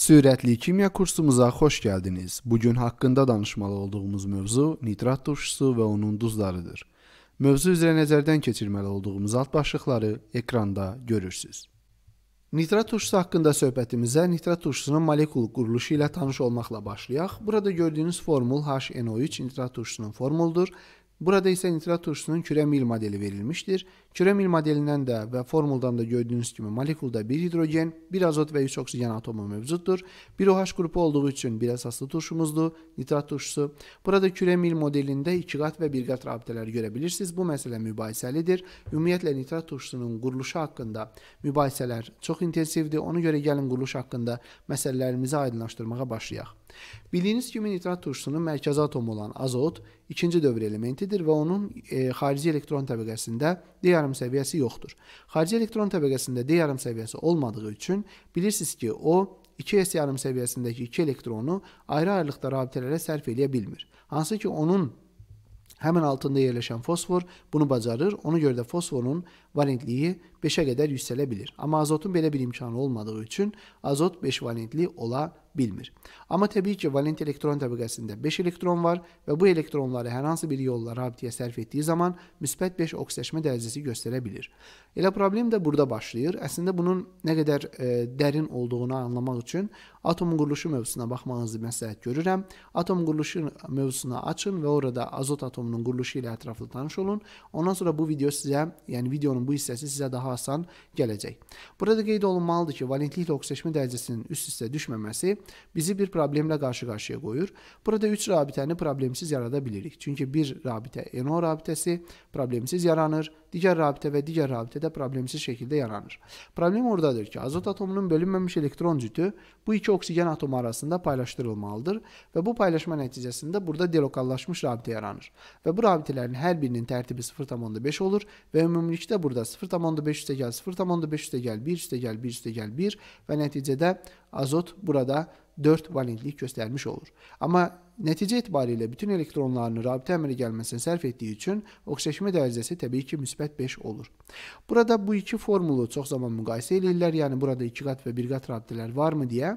Sürətli kimya kursumuza xoş gəldiniz. Bu gün haqqında danışmalı olduğumuz mövzu nitrat turşusu və onun duzlarıdır. Mövzu üzrə nəzərdən keçirməli olduğumuz alt başlıqları ekranda görürsüz. Nitrat turşusu haqqında söhbətimizə nitrat turşusunun molekul quruluşu ilə tanış olmaqla başlayaq. Burada gördüyünüz formul HNO3 nitrat turşusunun formuludur Burada isə nitrat turşusunun kürə mil modeli verilmişdir. Kürə mil modelindən də və formuldan da gördüyünüz kimi molekulda bir hidrogen, bir azot və üç oksigen atomu mövcuddur. Bir OH qrupu olduğu üçün bir əsaslı turşumuzdur, nitrat turşusu. Burada kürə mil modelində iki qat və bir qat rabitələr görə bilirsiniz. Bu məsələ mübahisəlidir. Ümumiyyətlə nitrat turşusunun quruluşu haqqında mübahisələr çox intensivdir. Ona görə gəlin quruluş haqqında məsələlərimizi aydınlaşdırmağa başlayaq. Bildiyiniz kimi nitrat turşusunun mərkəzi atomu olan azot ikinci dövr elementidir və onun e, xarici elektron təbəqəsində D yarım səviyyəsi yoxdur. Xarici elektron təbəqəsində D yarım səviyyəsi olmadığı üçün bilirsiniz ki, o 2s yarım səviyyəsindəki 2 elektronu ayrı-ayrılıqda rabitələrə sərf eləyə bilmir. Hansı ki, onun həmin altında yerləşən fosfor bunu bacarır. Ona görə də fosforun valentliyi 5'e qədər yüksələ bilir. Amma azotun belə bir imkanı olmadığı üçün azot 5 valentli ola bilmir. Amma təbii ki, valent elektron təbəqəsində 5 elektron var və bu elektronları hər hansı bir yolla rabitəyə sərf etdiyi zaman müsbət 5 oksləşmə dərəcəsi göstərə bilir. Elə problem də burada başlayır. Əslində bunun nə qədər e, dərin olduğunu anlamaq üçün atom quruluşu mövzusuna baxmağınızı məsləhət görürəm. Atom quruluşu mövzusuna açın və orada azot atomunun quruluşu ilə ətraflı tanış olun. Ondan sonra bu video sizə, yəni videonun bu hissəsi sizə daha hasan gələcək. Burada qeyd olunmalıdır ki, valentliklə oksitləşmə dərəcəsinin üst-üstə düşməməsi bizi bir problemlə qarşı-qarşıya qoyur. Burada 3 rabitəni problemsiz yarada bilirik. Çünki bir rabitə NO rabitəsi problemsiz yaranır, diğer rabite ve diğer rabitede problemsiz şekilde yaranır. Problem oradadır ki azot atomunun bölünmemiş elektron cütü bu iki oksijen atomu arasında paylaştırılmalıdır ve bu paylaşma neticesinde burada delokallaşmış rabite yaranır. Ve bu rabitelerin her birinin tertibi 0.5 olur ve ömürlükte burada 0.5 üste gel 0.5 üste gel 1 üste gel 1 üste gel 1 ve neticede azot burada 4 valentlik göstərmiş olur. Amma nəticə etibarilə bütün elektronlarını rabitə əmələ gəlməsinə sərf etdiyi üçün oksidaşmə dərəcəsi təbii ki, müsbət 5 olur. Burada bu iki formulu çox zaman müqayisə eləyirlər, yəni burada 2 qat və 1 qat rabitələr varmı deyə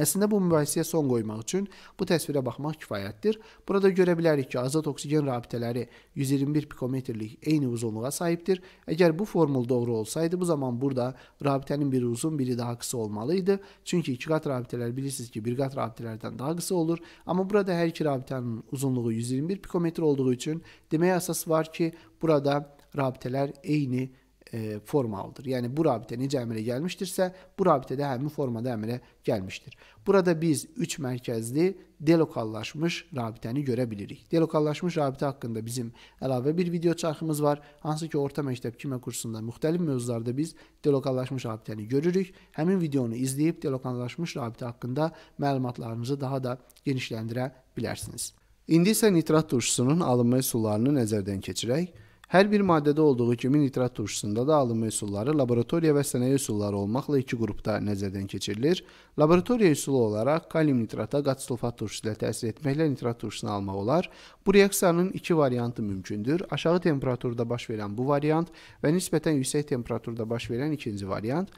Əslində bu mübahisəyə son qoymaq üçün bu təsvirə baxmaq kifayətdir. Burada görə bilərik ki, azot oksigen rabitələri 121 pikometrlik eyni uzunluğa sahibdir. Əgər bu formul doğru olsaydı, bu zaman burada rabitənin biri uzun, biri daha qısa olmalı idi. Çünki iki qat rabitələr bilirsiniz ki, bir qat rabitələrdən daha qısa olur. Amma burada hər iki rabitənin uzunluğu 121 pikometr olduğu üçün demək əsas var ki, burada rabitələr eyni e, formalıdır. Yəni bu rabitə necə əmələ gəlmişdirsə, bu rabitə də həmin formada əmələ gəlmişdir. Burada biz 3 mərkəzli delokallaşmış rabitəni görə bilirik. Delokallaşmış rabitə haqqında bizim əlavə bir video çarxımız var. Hansı ki, orta məktəb kimya kursunda müxtəlif mövzularda biz delokallaşmış rabitəni görürük. Həmin videonu izləyib delokallaşmış rabitə haqqında məlumatlarınızı daha da genişləndirə bilərsiniz. İndi isə nitrat turşusunun alınma üsullarını nəzərdən keçirək. Hər bir maddədə olduğu kimi nitrat turşusunda da alınma üsulları laboratoriya və sənaye üsulları olmaqla iki qrupda nəzərdən keçirilir. Laboratoriya üsulu olaraq kalium nitrata qat sulfat turşusu ilə təsir etməklə nitrat turşusunu almaq olar. Bu reaksiyanın iki variantı mümkündür. Aşağı temperaturda baş verən bu variant və nisbətən yüksək temperaturda baş verən ikinci variant.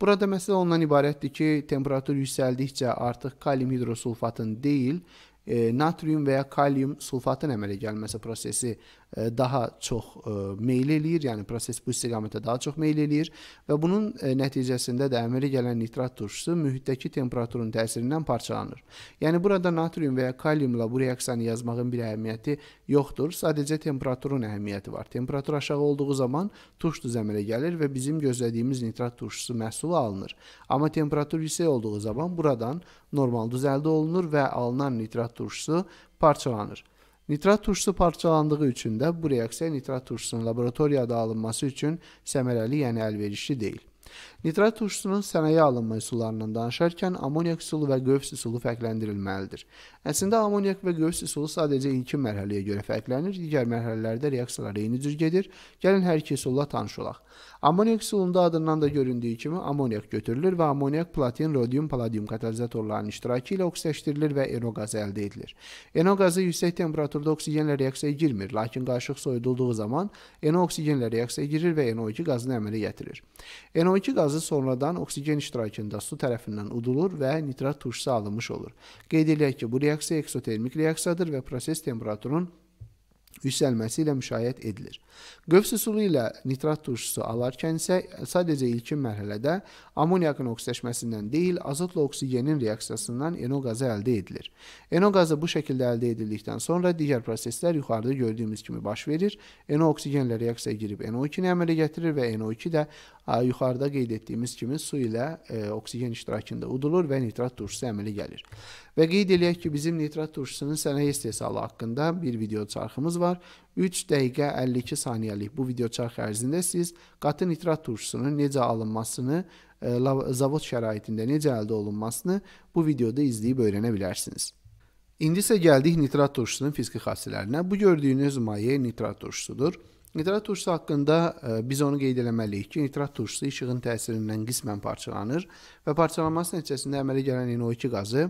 Burada məsələ ondan ibarətdir ki, temperatur yüksəldikcə artıq kalium hidrosulfatın deyil, e, natrium və ya kalium sulfatın əmələ gəlməsi prosesi e, daha çox e, meyl eləyir, yəni proses bu istiqamətə daha çox meyl eləyir və bunun e, nəticəsində də əmələ gələn nitrat turşusu mühitdəki temperaturun təsirindən parçalanır. Yəni burada natrium və ya kaliumla bu reaksiyanı yazmağın bir əhəmiyyəti yoxdur, sadəcə temperaturun əhəmiyyəti var. Temperatur aşağı olduğu zaman turş duz əmələ gəlir və bizim gözlədiyimiz nitrat turşusu məhsulu alınır. Amma temperatur yüksək olduğu zaman buradan normal düzəldə olunur və alınan nitrat turşusu parçalanır. Nitrat turşusu parçalandığı üçün də bu reaksiya nitrat turşusunun laboratoriyada alınması üçün səmərəli, yəni əlverişli deyil. Nitrat turşusunun sənaye alınma üsullarından danışarkən amoniak üsulu və qövs üsulu fərqləndirilməlidir. Əslində amoniak və qövs üsulu sadəcə ilkin mərhələyə görə fərqlənir, digər mərhələlərdə reaksiyalar eyni cür gedir. Gəlin hər iki üsulla tanış olaq. Amoniak üsulunda adından da göründüyü kimi amoniak götürülür və amoniak platin, rodium, palladium katalizatorlarının iştirakı ilə oksidləşdirilir və eno qazı əldə edilir. Eno qazı yüksək temperaturda oksigenlə reaksiyaya girmir, lakin qarışıq soyudulduğu zaman eno oksigenlə reaksiyaya girir və NO2 qazını əmələ gətirir. NO2 qazı qazı sonradan oksigen iştirakında su tərəfindən udulur və nitrat turşusu alınmış olur. Qeyd edək ki, bu reaksiya eksotermik reaksiyadır və proses temperaturun yüksəlməsi ilə müşayiət edilir. Qövs üsulu ilə nitrat turşusu alarkən isə sadəcə ilkin mərhələdə ammoniakın oksitləşməsindən deyil, azotla oksigenin reaksiyasından NO qazı əldə edilir. NO qazı bu şəkildə əldə edildikdən sonra digər proseslər yuxarıda gördüyümüz kimi baş verir. NO oksigenlə reaksiyaya girib NO2-ni əmələ gətirir və NO2 də yuxarıda qeyd etdiyimiz kimi su ilə e, oksigen iştirakında udulur və nitrat turşusu əmələ gəlir. Və qeyd eləyək ki, bizim nitrat turşusunun sənaye istehsalı haqqında bir video çarxımız var. 3 dəqiqə 52 saniyəlik bu video çarx ərzində siz qatı nitrat turşusunun necə alınmasını, e, zavod şəraitində necə əldə olunmasını bu videoda izləyib öyrənə bilərsiniz. İndi isə gəldik nitrat turşusunun fiziki xassələrinə. Bu gördüyünüz maye nitrat turşusudur. Nitrat turşusu haqqında e, biz onu qeyd eləməliyik ki, nitrat turşusu işığın təsirindən qismən parçalanır və parçalanması nəticəsində əmələ gələn NO2 qazı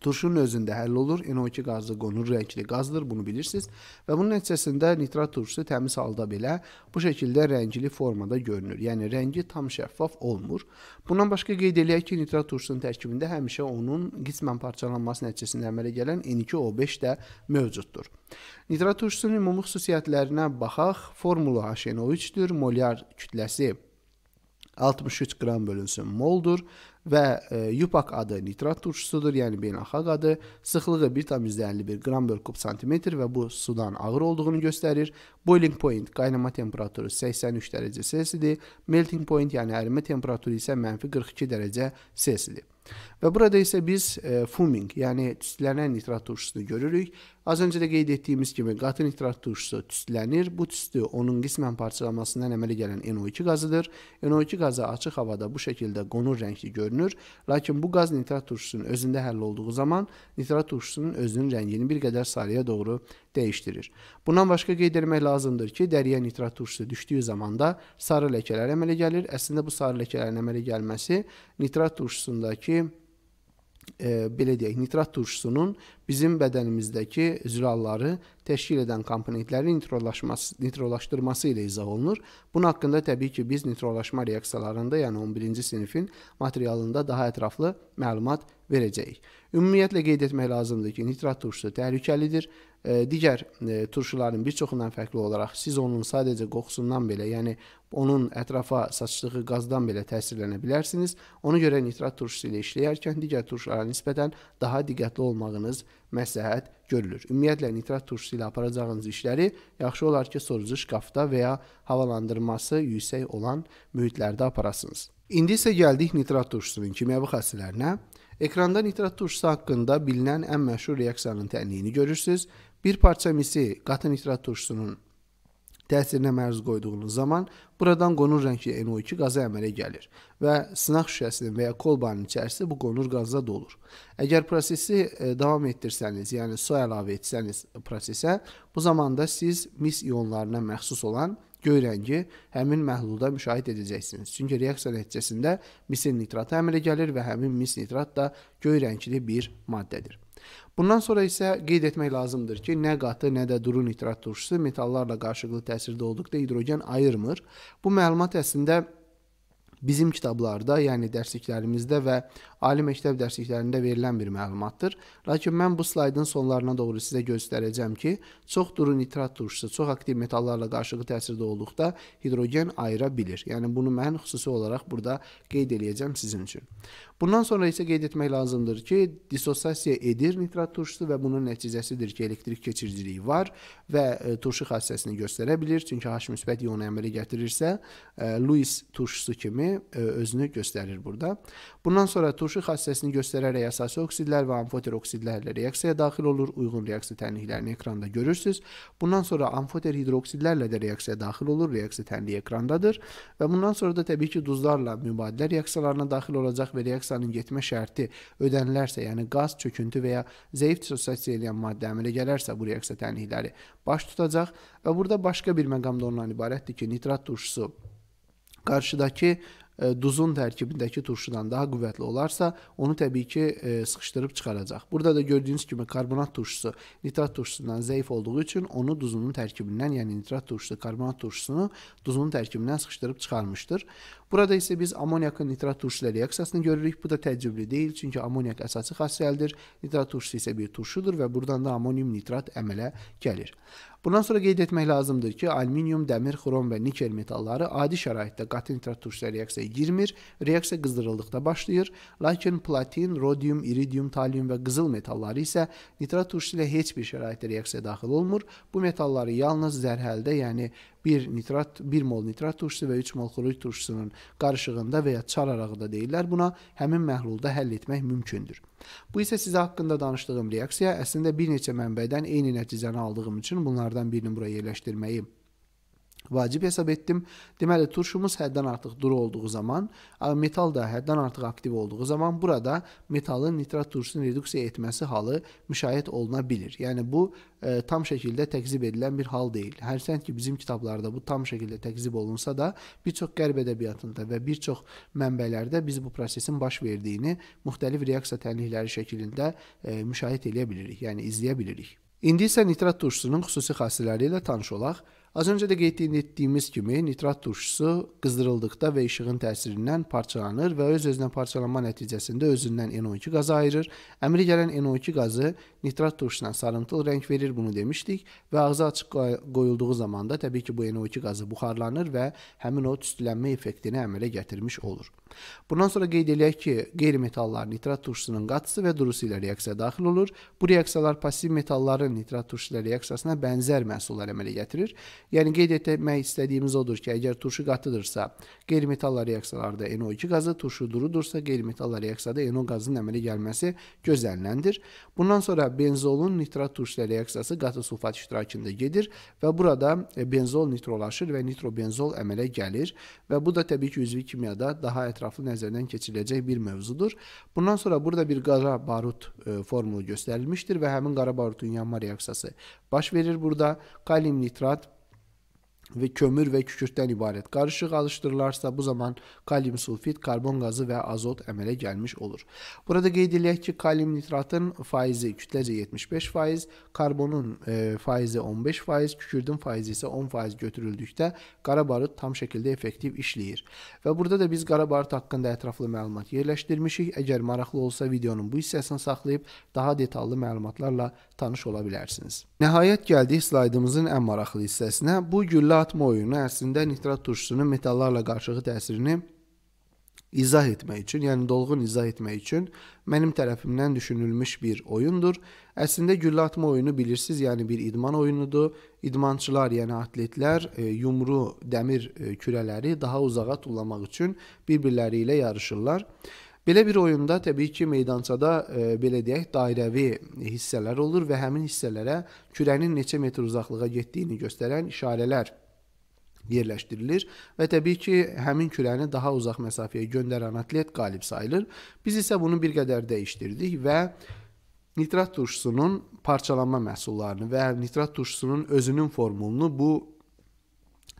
Turşunun özündə həll olur. NO2 qazı qonur rəngli qazdır, bunu bilirsiniz. Və bunun nəticəsində nitrat turşusu təmiz halda belə bu şəkildə rəngli formada görünür. Yəni rəngi tam şəffaf olmur. Bundan başqa qeyd eləyək ki, nitrat turşusunun tərkibində həmişə onun qismən parçalanması nəticəsində əmələ gələn N2O5 də mövcuddur. Nitrat turşusunun ümumi xüsusiyyətlərinə baxaq. Formulu HNO3-dür, molyar kütləsi 63 qram bölünsün moldur və e, Yupak adı nitrat turşusudur, yəni beynəlxalq adı. Sıxlığı 1,51 qram bölü kub santimetr və bu sudan ağır olduğunu göstərir. Boiling point qaynama temperaturu 83 dərəcə C-dir. Melting point, yəni ərimə temperaturu isə -42 dərəcə C-dir. Və burada isə biz e, fuming, yəni tüstülənən nitrat turşusunu görürük Az öncə də qeyd etdiyimiz kimi qatı nitrat turşusu tüstülənir. Bu tüstü onun qismən parçalanmasından əmələ gələn NO2 qazıdır. NO2 qazı açıq havada bu şəkildə qonur rəngli görünür, lakin bu qaz nitrat turşusunun özündə həll olduğu zaman nitrat turşusunun özünün rəngini bir qədər sarıya doğru dəyişdirir. Bundan başqa qeyd etmək lazımdır ki, dəriyə nitrat turşusu düşdüyü zamanda sarı ləkələr əmələ gəlir. Əslində bu sarı ləkələrin əmələ gəlməsi nitrat turşusundakı e, belə deyək, nitrat turşusunun bizim bədənimizdəki zülalları təşkil edən komponentlərin nitrolaşması, nitrolaşdırması ilə izah olunur. Bunun haqqında təbii ki, biz nitrolaşma reaksiyalarında, yəni 11-ci sinifin materialında daha ətraflı məlumat verəcəyik. Ümumiyyətlə qeyd etmək lazımdır ki, nitrat turşusu təhlükəlidir. E, digər e, turşuların bir çoxundan fərqli olaraq siz onun sadəcə qoxusundan belə, yəni onun ətrafa saçdığı qazdan belə təsirlənə bilərsiniz. Ona görə nitrat turşusu ilə işləyərkən digər turşulara nisbətən daha diqqətli olmağınız məsləhət görülür. Ümumiyyətlə nitrat turşusu ilə aparacağınız işləri yaxşı olar ki, sorucu şkafda və ya havalandırması yüksək olan mühitlərdə aparasınız. İndi isə gəldik nitrat turşusunun kimyəvi xassələrinə. Ekranda nitrat turşusu haqqında bilinən ən məşhur reaksiyanın tənliyini görürsüz. Bir parça misi qatı nitrat turşusunun təsirinə məruz qoyduğunuz zaman buradan qonur rəngli NO2 qazı əmələ gəlir və sınaq şüşəsinin və ya kolbanın içərisi bu qonur qazla dolur. Əgər prosesi e, davam etdirsəniz, yəni su əlavə etsəniz prosesə, bu zamanda siz mis ionlarına məxsus olan göy rəngi həmin məhlulda müşahidə edəcəksiniz. Çünki reaksiya nəticəsində misil nitratı əmələ gəlir və həmin mis nitrat da göy rəngli bir maddədir. Bundan sonra isə qeyd etmək lazımdır ki, nə qatı, nə də duru nitrat turşusu metallarla qarşılıqlı təsirdə olduqda hidrogen ayırmır. Bu məlumat əslində bizim kitablarda, yəni dərsliklərimizdə və ali məktəb dərsliklərində verilən bir məlumatdır. Lakin mən bu slaydın sonlarına doğru sizə göstərəcəm ki, çox duru nitrat turşusu çox aktiv metallarla qarşılıqlı təsirdə olduqda hidrogen ayıra bilir. Yəni bunu mən xüsusi olaraq burada qeyd eləyəcəm sizin üçün. Bundan sonra isə qeyd etmək lazımdır ki, disosiasiya edir nitrat turşusu və bunun nəticəsidir ki, elektrik keçiriciliyi var və e, turşu xassəsini göstərə bilir. Çünki H müsbət ion əmələ gətirirsə, e, Lewis turşusu kimi e, özünü göstərir burada. Bundan sonra turşu quruşu xassəsini göstərərək əsasi oksidlər və amfoter oksidlərlə reaksiyaya daxil olur. Uyğun reaksiya tənliklərini ekranda görürsüz. Bundan sonra amfoter hidroksidlərlə də reaksiyaya daxil olur. Reaksiya tənliyi ekrandadır və bundan sonra da təbii ki, duzlarla mübadilə reaksiyalarına daxil olacaq və reaksiyanın getmə şərti ödənilərsə, yəni qaz, çöküntü və ya zəif dissosiasiya edən maddə əmələ gələrsə bu reaksiya tənlikləri baş tutacaq və burada başqa bir məqam da ondan ibarətdir ki, nitrat turşusu qarşıdakı E, duzun tərkibindəki turşudan daha qüvvətli olarsa, onu təbii ki e, sıxışdırıb çıxaracaq. Burada da gördüyünüz kimi karbonat turşusu nitrat turşusundan zəif olduğu üçün onu duzunun tərkibindən, yəni nitrat turşusu karbonat turşusunu duzunun tərkibindən sıxışdırıb çıxarmışdır. Burada isə biz amoniakın nitrat turşusu ilə reaksiyasını görürük. Bu da təcrübli deyil, çünki amoniak əsası xassəlidir. Nitrat turşusu isə bir turşudur və buradan da amonium nitrat əmələ gəlir. Bundan sonra qeyd etmək lazımdır ki, alüminium, dəmir, xrom və nikel metalları adi şəraitdə qatı nitratuşsa reaksiyaya girmir, reaksiya qızdırıldıqda başlayır. Lakin platin, rodium, iridium, talium və qızıl metalları isə nitratuşsa ilə heç bir şəraitdə reaksiyaya daxil olmur. Bu metalları yalnız zərhəldə, yəni 1 nitrat, 1 mol nitrat turşusu və 3 mol xlorid turşusunun qarışığında və ya çararaq da deyirlər buna, həmin məhlulda həll etmək mümkündür. Bu isə sizə haqqında danışdığım reaksiya əslində bir neçə mənbədən eyni nəticəni aldığım üçün bunlardan birini bura yerləşdirməyim vacib hesab etdim. Deməli, turşumuz həddən artıq duru olduğu zaman, metal da həddən artıq aktiv olduğu zaman burada metalın nitrat turşusunu reduksiya etməsi halı müşahidə oluna bilir. Yəni bu ə, e, tam şəkildə təkzib edilən bir hal deyil. Hərçənd ki, bizim kitablarda bu tam şəkildə təkzib olunsa da, bir çox qərb ədəbiyyatında və bir çox mənbələrdə biz bu prosesin baş verdiyini müxtəlif reaksiya tənlikləri şəklində ə, e, müşahidə edə bilirik, yəni izləyə bilirik. İndi isə nitrat turşusunun xüsusi xassələri ilə tanış olaq. Az öncə də qeyd etdiyimiz kimi nitrat turşusu qızdırıldıqda və işığın təsirindən parçalanır və öz-özünə parçalanma nəticəsində özündən NO2 qazı ayırır. Əmri gələn NO2 qazı nitrat turşusuna sarımtıl rəng verir, bunu demişdik və ağza açıq qoyulduğu zaman da təbii ki, bu NO2 qazı buxarlanır və həmin o tüstülənmə effektini əmələ gətirmiş olur. Bundan sonra qeyd eləyək ki, qeyri-metallar nitrat turşusunun qatısı və durusu ilə reaksiyaya daxil olur. Bu reaksiyalar pasiv metalların nitrat turşusu ilə reaksiyasına bənzər məhsullar əmələ gətirir. Yəni qeyd etmək istədiyimiz odur ki, əgər turşu qatıdırsa, qeyri-metallar reaksiyalarda NO2 qazı, turşu durudursa, qeyri-metallar reaksiyada NO qazının əmələ gəlməsi gözlənilir. Bundan sonra benzolun nitrat turşu ilə reaksiyası qatı sulfat iştirakində gedir və burada e, benzol nitrolaşır və nitrobenzol əmələ gəlir və bu da təbii ki, üzvi kimyada daha ətraflı nəzərdən keçiriləcək bir mövzudur. Bundan sonra burada bir qara barut e, formulu göstərilmişdir və həmin qara barutun yanma reaksiyası baş verir burada. Kalium nitrat və kömür və kükürddən ibarət qarışıq alışdırılarsa, bu zaman kalium sulfit, karbon qazı və azot əmələ gəlmiş olur. Burada qeyd eləyək ki, kalium nitratın faizi kütləcə 75%, karbonun e, faizi 15%, kükürdün faizi isə 10% götürüldükdə qara barut tam şəkildə effektiv işləyir. Və burada da biz qara barut haqqında ətraflı məlumat yerləşdirmişik. Əgər maraqlı olsa videonun bu hissəsini saxlayıb daha detallı məlumatlarla tanış ola bilərsiniz. Nəhayət gəldik slaydımızın ən maraqlı hissəsinə. Bu güllə dağıtma oyunu əslində nitrat turşusunun metallarla qarşıqı təsirini izah etmək üçün, yəni dolğun izah etmək üçün mənim tərəfimdən düşünülmüş bir oyundur. Əslində güllə atma oyunu bilirsiniz, yəni bir idman oyunudur. İdmançılar, yəni atletlər e, yumru dəmir e, kürələri daha uzağa tullamaq üçün bir-birləri ilə yarışırlar. Belə bir oyunda təbii ki, meydançada e, belə deyək, dairəvi hissələr olur və həmin hissələrə kürənin neçə metr uzaqlığa getdiyini göstərən işarələr yerləşdirilir və təbii ki, həmin kürəni daha uzaq məsafəyə göndərən atlet qalib sayılır. Biz isə bunu bir qədər dəyişdirdik və nitrat turşusunun parçalanma məhsullarını və nitrat turşusunun özünün formulunu bu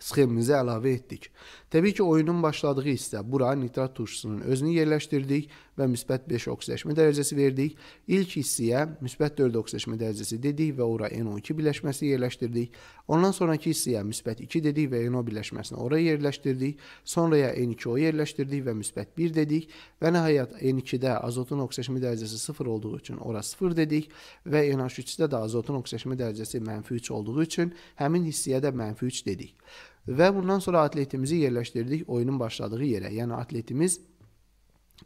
sxemimizə əlavə etdik. Təbii ki, oyunun başladığı hissə bura nitrat turşusunun özünü yerləşdirdik və müsbət 5 oksidaşmə dərəcəsi verdik. İlk hissəyə müsbət 4 oksidaşmə dərəcəsi dedik və ora NO2 birləşməsi yerləşdirdik. Ondan sonrakı hissəyə müsbət 2 dedik və NO birləşməsini ora yerləşdirdik. Sonraya N2O yerləşdirdik və müsbət 1 dedik və nəhayət N2-də azotun oksidaşmə dərəcəsi 0 olduğu üçün ora 0 dedik və NH3-də də azotun oksidaşmə dərəcəsi -3 olduğu üçün həmin hissəyə də -3 dedik və bundan sonra atletimizi yerləşdirdik oyunun başladığı yerə. Yəni atletimiz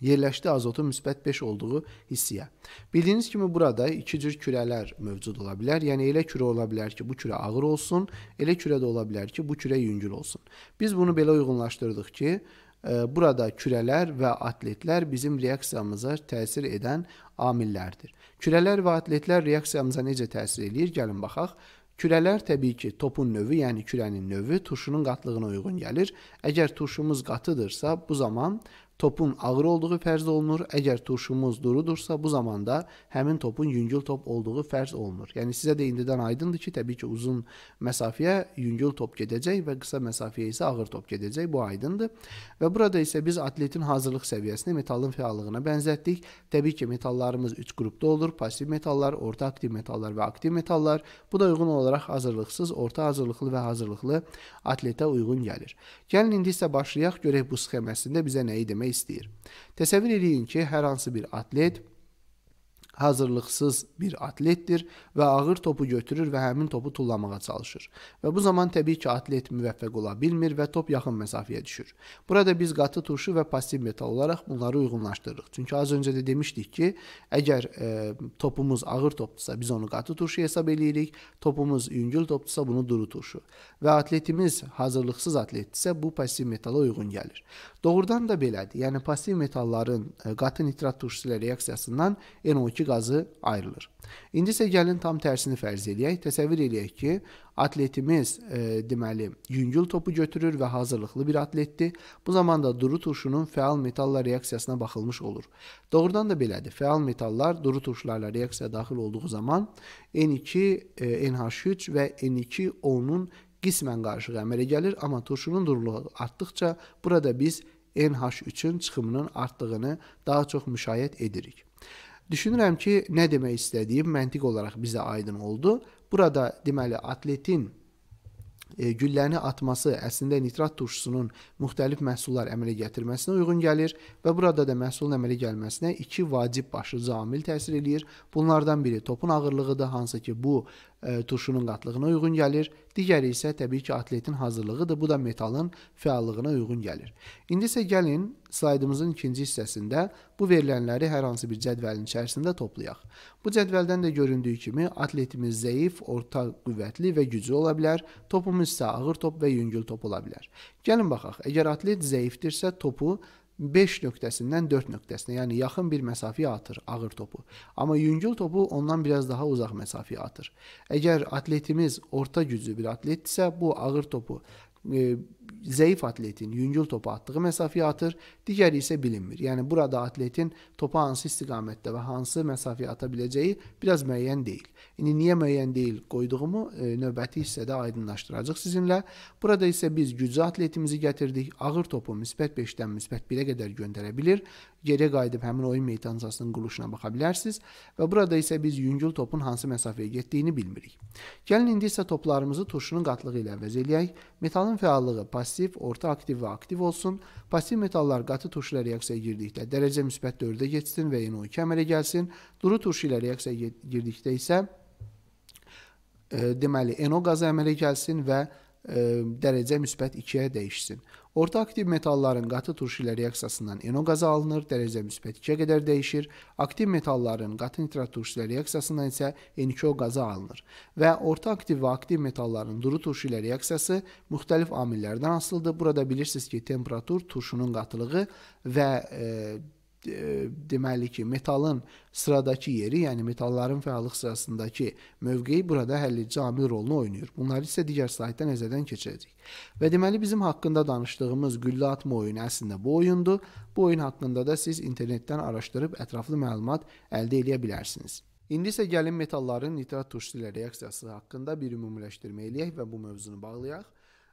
yerləşdi azotun müsbət 5 olduğu hissiyə. Bildiyiniz kimi burada iki cür kürələr mövcud ola bilər. Yəni elə kürə ola bilər ki, bu kürə ağır olsun, elə kürə də ola bilər ki, bu kürə yüngül olsun. Biz bunu belə uyğunlaşdırdıq ki, e, burada kürələr və atletlər bizim reaksiyamıza təsir edən amillərdir. Kürələr və atletlər reaksiyamıza necə təsir eləyir? Gəlin baxaq. Kürələr təbii ki, topun növü, yəni kürənin növü turşunun qatlığına uyğun gəlir. Əgər turşumuz qatıdırsa, bu zaman Topun ağır olduğu fərz olunur. Əgər turşumuz durudursa, bu zamanda həmin topun yüngül top olduğu fərz olunur. Yəni sizə də indidən aydındır ki, təbii ki, uzun məsafəyə yüngül top gedəcək və qısa məsafəyə isə ağır top gedəcək. Bu aydındır. Və burada isə biz atletin hazırlıq səviyyəsini metalın fəallığına bənzətdik. Təbii ki, metallarımız 3 qrupda olur: pasiv metallar, orta aktiv metallar və aktiv metallar. Bu da uyğun olaraq hazırlıqsız, orta hazırlıqlı və hazırlıqlı atletə uyğun gəlir. Gəlin indi isə başlayaq görək bu sxeməsində bizə nəyi demək vermək istəyir. Təsəvvür eləyin ki, hər hansı bir atlet hazırlıqsız bir atletdir və ağır topu götürür və həmin topu tullamağa çalışır. Və bu zaman təbii ki, atlet müvəffəq ola bilmir və top yaxın məsafəyə düşür. Burada biz qatı turşu və passiv metal olaraq bunları uyğunlaşdırırıq. Çünki az öncə də demişdik ki, əgər e, topumuz ağır topdursa biz onu qatı turşu hesab eləyirik, topumuz yüngül topdursa bunu duru turşu. Və atletimiz hazırlıqsız atletdirsə bu passiv metala uyğun gəlir. Doğrudan da belədir. Yəni passiv metalların e, qatı nitrat turşusu ilə reaksiyasından NO2 iki qazı ayrılır. İndi isə gəlin tam tərsini fərz eləyək. Təsəvvür eləyək ki, atletimiz e, deməli yüngül topu götürür və hazırlıqlı bir atletdir. Bu zamanda duru turşunun fəal metalla reaksiyasına baxılmış olur. Doğrudan da belədir. Fəal metallar duru turşularla reaksiyaya daxil olduğu zaman N2, e, NH3 və N2O-nun qismən qarışığı əmələ gəlir, amma turşunun duruluğu artdıkca burada biz NH3-ün çıxımının artdığını daha çox müşahidə edirik. Düşünürəm ki, nə demək istədiyim məntiq olaraq bizə aydın oldu. Burada deməli atletin e, gülləni atması əslində nitrat turşusunun müxtəlif məhsullar əmələ gətirməsinə uyğun gəlir və burada da məhsulun əmələ gəlməsinə iki vacib başlıca amil təsir eləyir. Bunlardan biri topun ağırlığıdır, hansı ki bu E, turşunun qatlığına uyğun gəlir. Digəri isə təbii ki, atletin hazırlığıdır. Bu da metalın fəallığına uyğun gəlir. İndi isə gəlin slaydımızın ikinci hissəsində bu verilənləri hər hansı bir cədvəlin içərisində toplayaq. Bu cədvəldən də göründüyü kimi atletimiz zəif, orta qüvvətli və güclü ola bilər. Topumuz isə ağır top və yüngül top ola bilər. Gəlin baxaq. Əgər atlet zəifdirsə, topu 5 nöqtəsindən 4 nöqtəsinə, yəni yaxın bir məsafəyə atır ağır topu. Amma yüngül topu ondan biraz daha uzaq məsafəyə atır. Əgər atletimiz orta güclü bir atletdirsə, bu ağır topu e, zəif atletin yüngül topu atdığı məsafəyə atır, digəri isə bilinmir. Yəni burada atletin topu hansı istiqamətdə və hansı məsafəyə ata biləcəyi biraz müəyyən deyil. İndi niyə müəyyən deyil qoyduğumu e, növbəti hissədə aydınlaşdıracaq sizinlə. Burada isə biz güclü atletimizi gətirdik. Ağır topu müsbət 5-dən müsbət 1-ə qədər göndərə bilir geri qayıdıb həmin oyun meydançasının quruluşuna baxa bilərsiniz və burada isə biz yüngül topun hansı məsafəyə getdiyini bilmirik. Gəlin indi isə toplarımızı turşunun qatlığı ilə əvəz eləyək. Metalın fəallığı passiv, orta aktiv və aktiv olsun. Passiv metallar qatı turşuya reaksiyaya girdikdə dərəcə müsbət 4-ə getsin və yeni 12 əmələ gəlsin. Duru turşu ilə reaksiyaya girdikdə isə e, deməli NO qazı əmələ gəlsin və E, dərəcə müsbət 2-yə dəyişsin. Orta aktiv metalların qatı turşu ilə reaksiyasından eno qazı alınır, dərəcə müsbət 2-yə qədər dəyişir. Aktiv metalların qatı nitrat turşu ilə reaksiyasından isə N2O qazı alınır və orta aktiv və aktiv metalların duru turşu ilə reaksiyası müxtəlif amillərdən asılıdır. Burada bilirsiniz ki, temperatur, turşunun qatılığı və e, E, deməli ki, metalın sıradakı yeri, yəni metalların fəallıq sırasındakı mövqeyi burada həlledici amil rolunu oynayır. Bunları isə digər slaytda nəzərdən keçirəcək. Və deməli bizim haqqında danışdığımız güllə atma oyunu əslində bu oyundur. Bu oyun haqqında da siz internetdən araşdırıb ətraflı məlumat əldə edə bilərsiniz. İndi isə gəlin metalların nitrat turşusu ilə reaksiyası haqqında bir ümumiləşdirmə eləyək və bu mövzunu bağlayaq.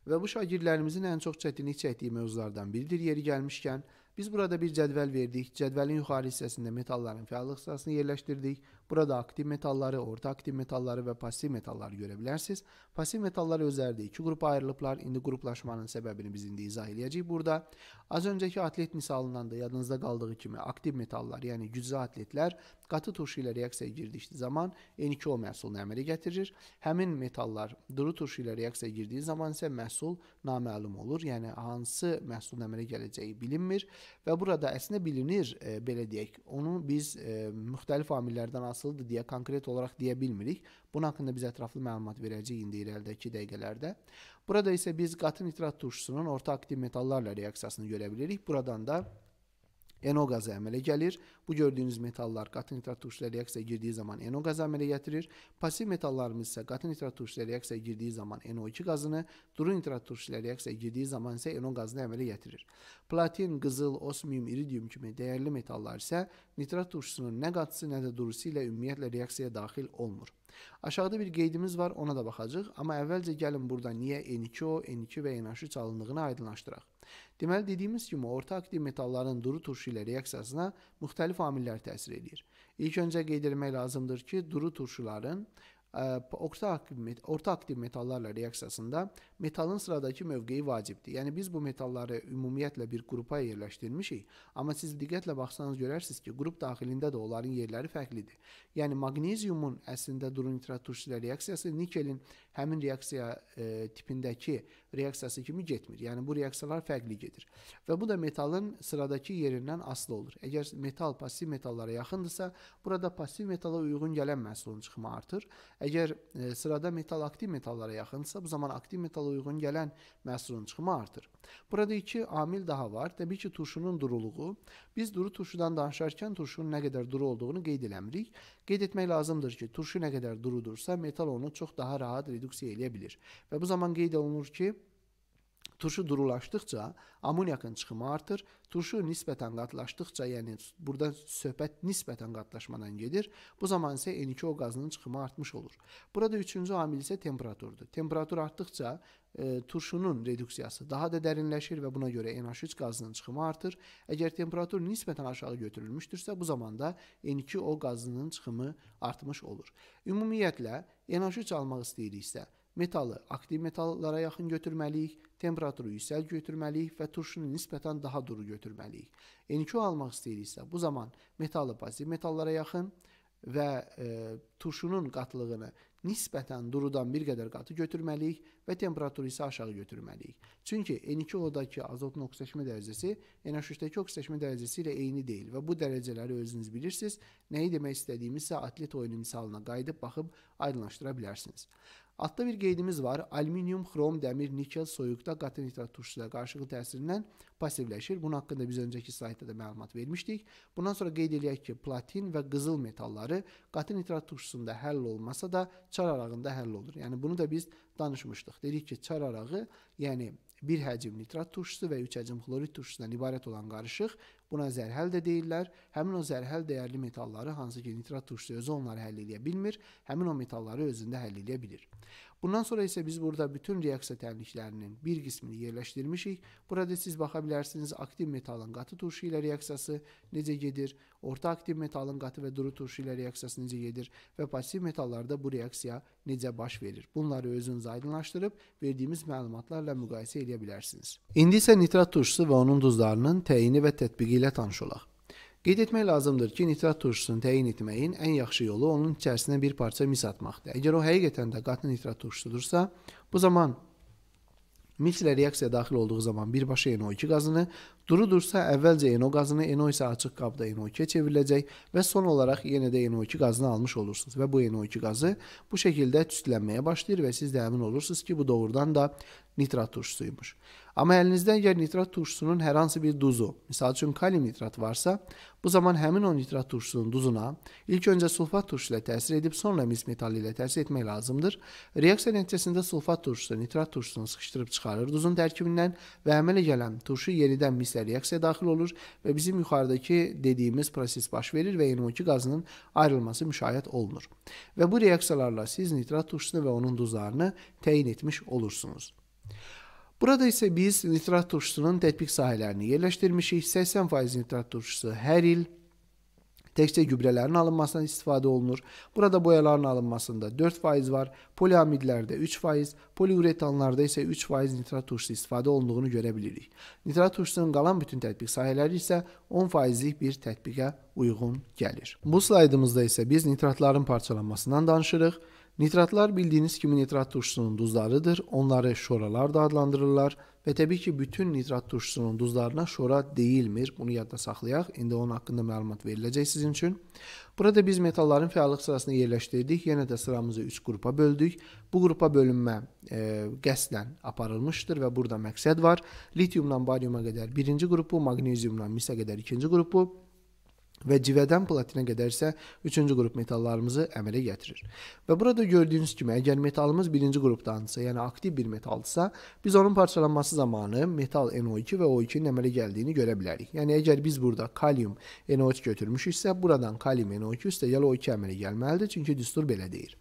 Və bu şagirdlərimizin ən çox çətinlik çəkdiyi mövzulardan biridir yeri gəlmişkən Biz burada bir cədvəl verdik. Cədvəlin yuxarı hissəsində metalların fəallıq sırasını yerləşdirdik. Burada aktiv metalları, orta aktiv metalları və pasiv metalları görə bilərsiniz. Pasiv metallar özlərində iki qrupa ayrılıblar. İndi qruplaşmanın səbəbini biz indi izah eləyəcəyik burada. Az öncəki atlet misalından da yadınızda qaldığı kimi aktiv metallar, yəni güclü atletlər qatı turşu ilə reaksiyaya girdikdə zaman N2O məhsulunu əmələ gətirir. Həmin metallar duru turşu ilə reaksiyaya girdiyi zaman isə məhsul naməlum olur. Yəni hansı məhsulun əmələ gələcəyi bilinmir və burada əslində bilinir, e, belə deyək, onu biz e, müxtəlif amillərdən asılı nasıldır deyə konkret olaraq deyə bilmirik. Bunun haqqında biz ətraflı məlumat verəcəyik indi irəlidəki dəqiqələrdə. Burada isə biz qatı nitrat turşusunun orta aktiv metallarla reaksiyasını görə bilirik. Buradan da NO qazı əmələ gəlir. Bu gördüyünüz metallar qatı nitrat turşusu reaksiyaya girdiyi zaman NO qazı əmələ gətirir. Pasiv metallarımız isə qatı nitrat turşusu reaksiyaya girdiyi zaman NO2 qazını, duru nitrat turşusu reaksiyaya girdiyi zaman isə NO qazını əmələ gətirir. Platin, qızıl, osmium, iridium kimi dəyərli metallar isə nitrat turşusunun nə qatısı, nə də durusu ilə ümumiyyətlə reaksiyaya daxil olmur. Aşağıda bir qeydimiz var, ona da baxacağıq. Amma əvvəlcə gəlin burada niyə N2O, N2 və NH3 alındığını aydınlaşdıraq. Deməli, dediyimiz kimi, orta aktiv metalların duru turşu ilə reaksiyasına müxtəlif amillər təsir edir. İlk öncə qeyd etmək lazımdır ki, duru turşuların orta aktiv, orta aktiv metallarla reaksiyasında metalın sıradakı mövqeyi vacibdir. Yəni biz bu metalları ümumiyyətlə bir qrupa yerləşdirmişik, amma siz diqqətlə baxsanız görərsiniz ki, qrup daxilində də onların yerləri fərqlidir. Yəni maqneziumun əslində durunitrat turşu ilə reaksiyası nikelin həmin reaksiya e, tipindəki reaksiyası kimi getmir. Yəni bu reaksiyalar fərqli gedir. Və bu da metalın sıradakı yerindən asılı olur. Əgər metal passiv metallara yaxındırsa, burada passiv metala uyğun gələn məhsulun çıxımı artır. Əgər e, sırada metal aktiv metallara yaxındırsa, bu zaman aktiv metala uyğun gələn məhsulun çıxımı artır. Burada iki amil daha var. Təbii ki, turşunun duruluğu. Biz duru turşudan danışarkən turşunun nə qədər duru olduğunu qeyd eləmirik. Qeyd etmək lazımdır ki, turşu nə qədər durudursa, metal onu çox daha rahat reduksiya eləyə bilir. Və bu zaman qeyd olunur ki, turşu durulaşdıqca amoniakın çıxımı artır, turşu nisbətən qatlaşdıqca, yəni burada söhbət nisbətən qatlaşmadan gedir. Bu zaman isə N2O qazının çıxımı artmış olur. Burada üçüncü amil isə temperaturdur. Temperatur artdıqca e, turşunun reduksiyası daha da dərinləşir və buna görə NH3 qazının çıxımı artır. Əgər temperatur nisbətən aşağı götürülmüşdürsə, bu zamanda N2O qazının çıxımı artmış olur. Ümumiyyətlə NH3 almaq istəyiriksə, Metalı aktiv metallara yaxın götürməliyik, temperaturu yüksəl götürməliyik və turşunu nisbətən daha duru götürməliyik. NQ almaq istəyiriksə, bu zaman metalı passiv metallara yaxın və e, turşunun qatlığını nisbətən durudan bir qədər qatı götürməliyik və temperaturu isə aşağı götürməliyik. Çünki N2O-dakı azotun oksidaşmə dərəcəsi NH3-dəki oksidaşmə dərəcəsi ilə eyni deyil və bu dərəcələri özünüz bilirsiniz. Nəyi demək istədiyimi isə atlet oyunu misalına qayıdıb baxıb aydınlaşdıra bilərsiniz. Altda bir qeydimiz var. Alüminium, xrom, dəmir, nikel soyuqda qatı nitrat turşusuya qarşılıqlı təsirindən pasivləşir. Bunun haqqında biz öncəki saytda da məlumat vermişdik. Bundan sonra qeyd eləyək ki, platin və qızıl metalları qatı nitrat turşusunda həll olmasa da çar arağında həll olur. Yəni bunu da biz danışmışdıq. Dedik ki, çar arağı, yəni bir həcm nitrat turşusu və üç həcm xlorid turşusundan ibarət olan qarışıq Buna zərhəl də deyirlər. Həmin o zərhəl dəyərli metalları hansı ki nitrat turşusu özü onları həll edə bilmir, həmin o metalları özündə həll edə bilir. Bundan sonra isə biz burada bütün reaksiya tərliklərinin bir qismini yerləşdirmişik. Burada siz baxa bilərsiniz aktiv metalın qatı turşu ilə reaksiyası necə gedir, orta aktiv metalın qatı və duru turşu ilə reaksiyası necə gedir və pasiv metallarda bu reaksiya necə baş verir. Bunları özünüz aydınlaşdırıb verdiyimiz məlumatlarla müqayisə edə bilərsiniz. İndi isə nitrat turşusu və onun duzlarının təyini və tətbiqi ilə tanış olaq. Qeyd etmək lazımdır ki, nitrat turşusunu təyin etməyin ən yaxşı yolu onun içərisinə bir parça mis atmaqdır. Əgər o həqiqətən də qatı nitrat turşusudursa, bu zaman mislə reaksiya daxil olduğu zaman birbaşa NO2 qazını, durudursa əvvəlcə NO qazını, NO isə açıq qabda NO2-yə çevriləcək və son olaraq yenə də NO2 qazını almış olursunuz və bu NO2 qazı bu şəkildə tüstülənməyə başlayır və siz də əmin olursunuz ki, bu doğrudan da nitrat turşusuymuş. Ama elinizdə əgər nitrat turşusunun hər hansı bir duzu, misal üçün kalium nitrat varsa, bu zaman həmin o nitrat turşusunun duzuna ilk öncə sulfat turşusu ilə təsir edib sonra mis metali ilə təsir etmək lazımdır. Reaksiya nəticəsində sulfat turşusu nitrat turşusunu sıxışdırıb çıxarır duzun tərkibindən və əmələ gələn turşu yenidən mislə reaksiyaya daxil olur və bizim yuxarıdakı dediyimiz proses baş verir və NO2 qazının ayrılması müşahidə olunur. Və bu reaksiyalarla siz nitrat turşusunu və onun duzlarını təyin etmiş olursunuz. Burada isə biz nitrat turşusunun tətbiq sahələrini yerləşdirmişik. 80% nitrat turşusu hər il Təkcə gübrələrin alınmasından istifadə olunur. Burada boyaların alınmasında 4% var, poliamidlərdə 3%, poliuretanlarda isə 3% nitrat turşusu istifadə olunduğunu görə bilirik. Nitrat turşusunun qalan bütün tətbiq sahələri isə 10%lik bir tətbiqə uyğun gəlir. Bu slaydımızda isə biz nitratların parçalanmasından danışırıq. Nitratlar bildiyiniz kimi nitrat turşusunun duzlarıdır. Onları şoralar da adlandırırlar və təbii ki, bütün nitrat turşusunun duzlarına şora deyilmir. Bunu yadda saxlayaq. İndi onun haqqında məlumat veriləcək sizin üçün. Burada biz metalların fəallıq sırasını yerləşdirdik. Yenə də sıramızı 3 qrupa böldük. Bu qrupa bölünmə e, qəsdən aparılmışdır və burada məqsəd var. Litiumdan bariuma qədər birinci qrupu, magnezyumdan misə qədər ikinci qrupu, və civədən platinə qədər isə 3-cü qrup metallarımızı əmələ gətirir. Və burada gördüyünüz kimi, əgər metalımız 1-ci qrupdansa, yəni aktiv bir metaldırsa, biz onun parçalanması zamanı metal NO2 və O2-nin əmələ gəldiyini görə bilərik. Yəni əgər biz burada kalium NO3 götürmüşüksə, buradan kalium NO2 üstə yellow O2 əmələ gəlməlidir, çünki düstur belə deyir.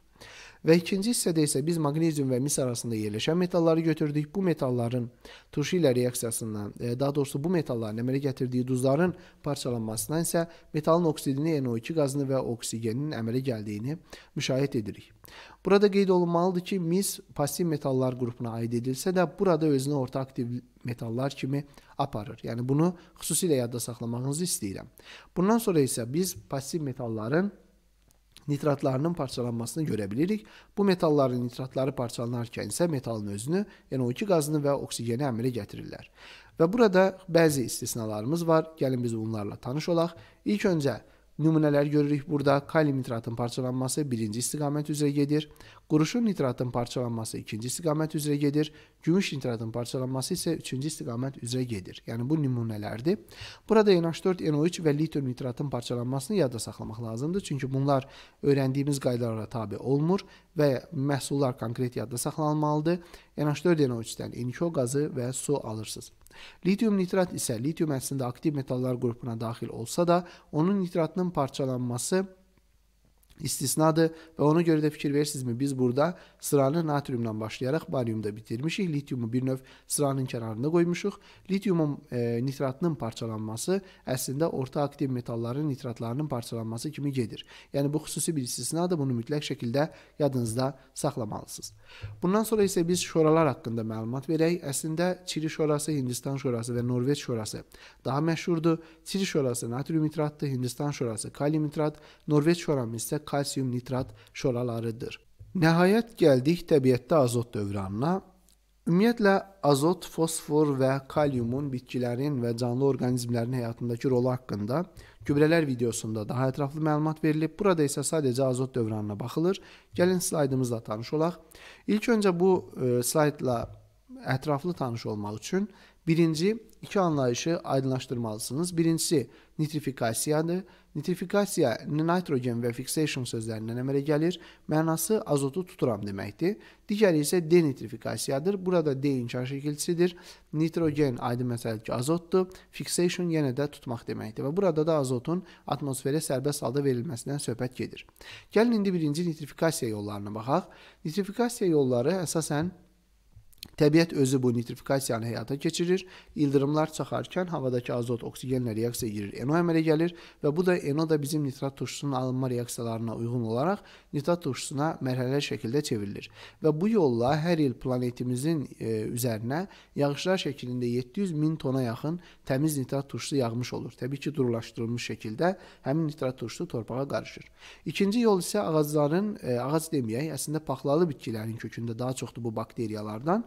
Və ikinci hissədə isə biz maqnezium və mis arasında yerləşən metalları götürdük. Bu metalların turşu ilə reaksiyasından, e, daha doğrusu bu metalların əmələ gətirdiyi duzların parçalanmasından isə metalın oksidini, NO2 qazını və oksigenin əmələ gəldiyini müşahidə edirik. Burada qeyd olunmalıdır ki, mis pasiv metallar qrupuna aid edilsə də burada özünü orta aktiv metallar kimi aparır. Yəni bunu xüsusilə yadda saxlamağınızı istəyirəm. Bundan sonra isə biz pasiv metalların nitratlarının parçalanmasını görə bilirik. Bu metalların nitratları parçalanarkən isə metalın özünü, NO2 yəni qazını və oksigeni əmələ gətirirlər. Və burada bəzi istisnalarımız var. Gəlin biz bunlarla tanış olaq. İlk öncə Nümunələr görürük burada kalium nitratın parçalanması birinci istiqamət üzrə gedir, quruşun nitratın parçalanması ikinci istiqamət üzrə gedir, gümüş nitratın parçalanması isə üçüncü istiqamət üzrə gedir. Yəni bu nümunələrdir. Burada NH4, NO3 və litium nitratın parçalanmasını yadda saxlamaq lazımdır, çünki bunlar öyrəndiyimiz qaydalara tabe olmur və məhsullar konkret yadda saxlanılmalıdır. NH4, NO3-dən NO2 qazı və su alırsınız. Litium nitrat isə litium əslində aktiv metallar qrupuna daxil olsa da, onun nitratının parçalanması istisnadır və ona görə də fikir verirsinizmi? Biz burada sıranı natriumdan başlayaraq bariumda bitirmişik. Litiumu bir növ sıranın kənarında qoymuşuq. Litiumun e, nitratının parçalanması əslində orta aktiv metalların nitratlarının parçalanması kimi gedir. Yəni bu xüsusi bir istisnadır. Bunu mütləq şəkildə yadınızda saxlamalısınız. Bundan sonra isə biz şoralar haqqında məlumat verək. Əslində Çili şorası, Hindistan şorası və Norveç şorası daha məşhurdur. Çili şorası natrium nitratdır, Hindistan şorası kalium nitrat, Norveç şoramız isə kalsium nitrat şoralarıdır. Nəhayət gəldik təbiətdə azot dövranına. Ümumiyyətlə azot, fosfor və kalyumun bitkilərin və canlı orqanizmlərin həyatındakı rolu haqqında gübrələr videosunda daha ətraflı məlumat verilib. Burada isə sadəcə azot dövranına baxılır. Gəlin slaydımızla tanış olaq. İlk öncə bu e, slaydla ətraflı tanış olmaq üçün birinci iki anlayışı aydınlaşdırmalısınız. Birincisi nitrifikasiyadır. Nitrifikasiya nitrogen və fixation sözlərindən əmələ gəlir. Mənası azotu tuturam deməkdir. Digəri isə denitrifikasiyadır. Burada D inkar şəkilçisidir. Nitrogen aydın məsələ ki, azotdur. Fixation yenə də tutmaq deməkdir və burada da azotun atmosferə sərbəst halda verilməsindən söhbət gedir. Gəlin indi birinci nitrifikasiya yollarına baxaq. Nitrifikasiya yolları əsasən Təbiət özü bu nitrifikasiyanı həyata keçirir. İldırımlar çaxarkən havadakı azot oksigenlə reaksiyaya girir, NO əmələ gəlir və bu da NO da bizim nitrat turşusunun alınma reaksiyalarına uyğun olaraq nitrat turşusuna mərhələli şəkildə çevrilir. Və bu yolla hər il planetimizin e, üzərinə yağışlar şəklində 700 min tona yaxın təmiz nitrat turşusu yağmış olur. Təbii ki, durulaşdırılmış şəkildə həmin nitrat turşusu torpağa qarışır. İkinci yol isə ağacların, e, ağac deməyək, əslində paxlalı bitkilərin kökündə daha çoxdur bu bakteriyalardan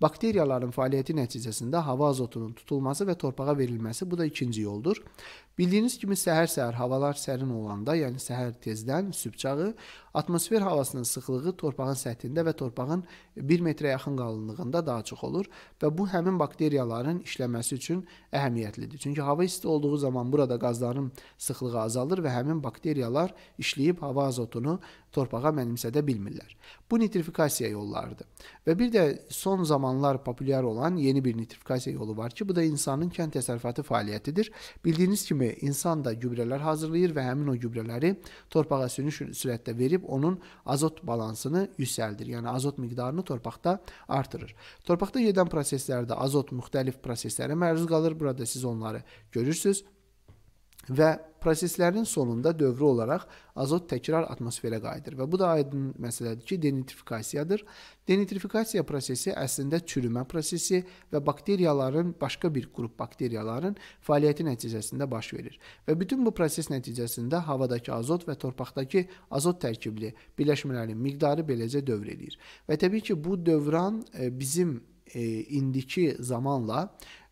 Bakteriyaların fəaliyyəti nəticəsində hava azotunun tutulması və torpağa verilməsi bu da ikinci yoldur. Bildiyiniz kimi səhər-səhər havalar sərin olanda, yəni səhər tezdən sübçağı atmosfer havasının sıxlığı torpağın səthində və torpağın 1 metrə yaxın qalınlığında daha çox olur və bu həmin bakteriyaların işləməsi üçün əhəmiyyətlidir. Çünki hava isti olduğu zaman burada qazların sıxlığı azalır və həmin bakteriyalar işləyib hava azotunu torpağa mənimsədə bilmirlər. Bu nitrifikasiya yollarıdır. Və bir də son zaman zamanlar popüler olan yeni bir nitrifikasiya yolu var ki, bu da insanın kənd təsərrüfatı fəaliyyətidir. Bildiyiniz kimi insan da gübrələr hazırlayır və həmin o gübrələri torpağa sürüş sürətdə verib onun azot balansını yüksəldir. Yəni azot miqdarını torpaqda artırır. Torpaqda gedən proseslərdə azot müxtəlif proseslərə məruz qalır. Burada siz onları görürsüz və proseslərin sonunda dövrü olaraq azot təkrar atmosferə qayıdır və bu da aydın məsələdir ki, denitrifikasiyadır. Denitrifikasiya prosesi əslində çürümə prosesi və bakteriyaların başqa bir qrup bakteriyaların fəaliyyəti nəticəsində baş verir. Və bütün bu proses nəticəsində havadakı azot və torpaqdakı azot tərkibli birləşmələrin miqdarı beləcə dövr eləyir. Və təbii ki, bu dövran e, bizim e, indiki zamanla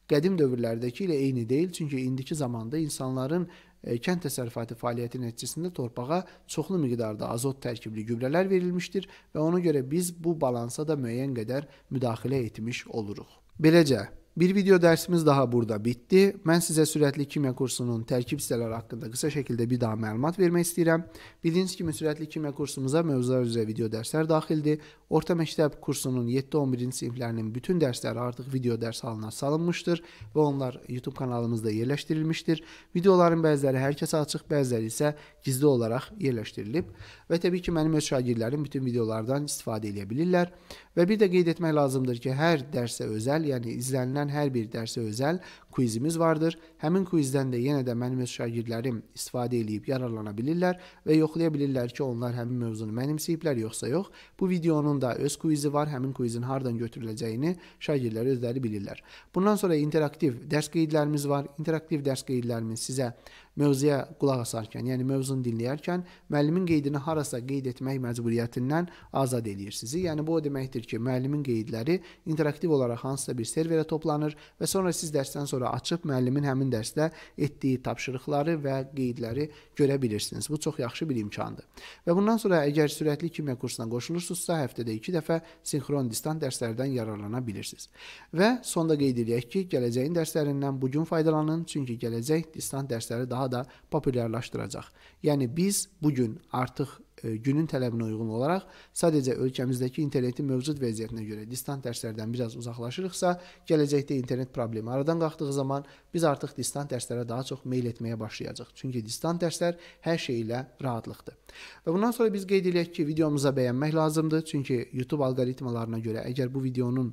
qədim dövrlərdəki ilə eyni deyil, çünki indiki zamanda insanların e, kənd təsərrüfatı fəaliyyəti nəticəsində torpağa çoxlu miqdarda azot tərkibli gübrələr verilmişdir və ona görə biz bu balansa da müəyyən qədər müdaxilə etmiş oluruq. Beləcə Bir video dərsimiz daha burada bitdi. Mən sizə sürətli kimya kursunun tərkib hissələri haqqında qısa şəkildə bir daha məlumat vermək istəyirəm. Bildiyiniz kimi sürətli kimya kursumuza mövzular üzrə video dərslər daxildir. Orta məktəb kursunun 7-11-ci siniflərinin bütün dərsləri artıq video dərs halına salınmışdır və onlar YouTube kanalımızda yerləşdirilmişdir. Videoların bəziləri hər kəsə açıq, bəziləri isə gizli olaraq yerləşdirilib və təbii ki, mənim öz şagirdlərim bütün videolardan istifadə edə bilirlər. Ve bir de gayretmek lazımdır ki her derse özel yani izlenilen her bir derse özel quizimiz vardır. həmin quizdən də yenə də mənim öz şagirdlərim istifadə eləyib yararlana bilirlər və yoxlaya bilirlər ki, onlar həmin mövzunu mənimsəyiblər yoxsa yox. Bu videonun da öz quizi var, həmin quizin hardan götürüləcəyini şagirdlər özləri bilirlər. Bundan sonra interaktiv dərs qeydlərimiz var. İnteraktiv dərs qeydlərimiz sizə mövzuya qulaq asarkən, yəni mövzunu dinləyərkən müəllimin qeydini harasa qeyd etmək məcburiyyətindən azad eləyir sizi. Yəni bu o deməkdir ki, müəllimin qeydləri interaktiv olaraq hansısa bir serverə toplanır və sonra siz dərsdən sonra açıb müəllimin həmin ötən dərsdə etdiyi tapşırıqları və qeydləri görə bilirsiniz. Bu çox yaxşı bir imkandır. Və bundan sonra əgər sürətli kimya kursuna qoşulursunuzsa, həftədə 2 dəfə sinxron distant dərslərdən yararlana bilirsiniz. Və sonda qeyd edək ki, gələcəyin dərslərindən bu gün faydalanın, çünki gələcək distant dərsləri daha da populyarlaşdıracaq. Yəni biz bu gün artıq E, günün tələbinə uyğun olaraq sadəcə ölkəmizdəki internetin mövcud vəziyyətinə görə distant dərslərdən biraz uzaqlaşırıqsa, gələcəkdə internet problemi aradan qalxdığı zaman biz artıq distant dərslərə daha çox meyl etməyə başlayacağıq. Çünki distant dərslər hər şey ilə rahatlıqdır. Və bundan sonra biz qeyd edək ki, videomuza bəyənmək lazımdır. Çünki YouTube alqoritmalarına görə əgər bu videonun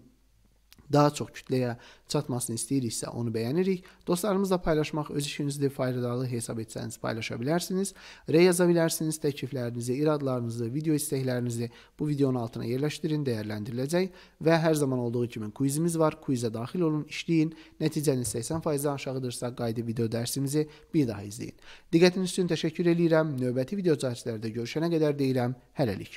daha çox kütləyə çatmasını istəyiriksə onu bəyənirik. Dostlarımızla paylaşmaq öz işinizdə faydalı hesab etsəniz paylaşa bilərsiniz. Rəy yaza bilərsiniz, təkliflərinizi, iradlarınızı, video istəklərinizi bu videonun altına yerləşdirin, dəyərləndiriləcək və hər zaman olduğu kimi quizimiz var. Quizə daxil olun, işləyin. Nəticəniz 80% aşağıdırsa qayıdıb video dərsimizi bir daha izləyin. Diqqətiniz üçün təşəkkür eləyirəm. Növbəti video cəhətlərdə görüşənə qədər deyirəm hələlik.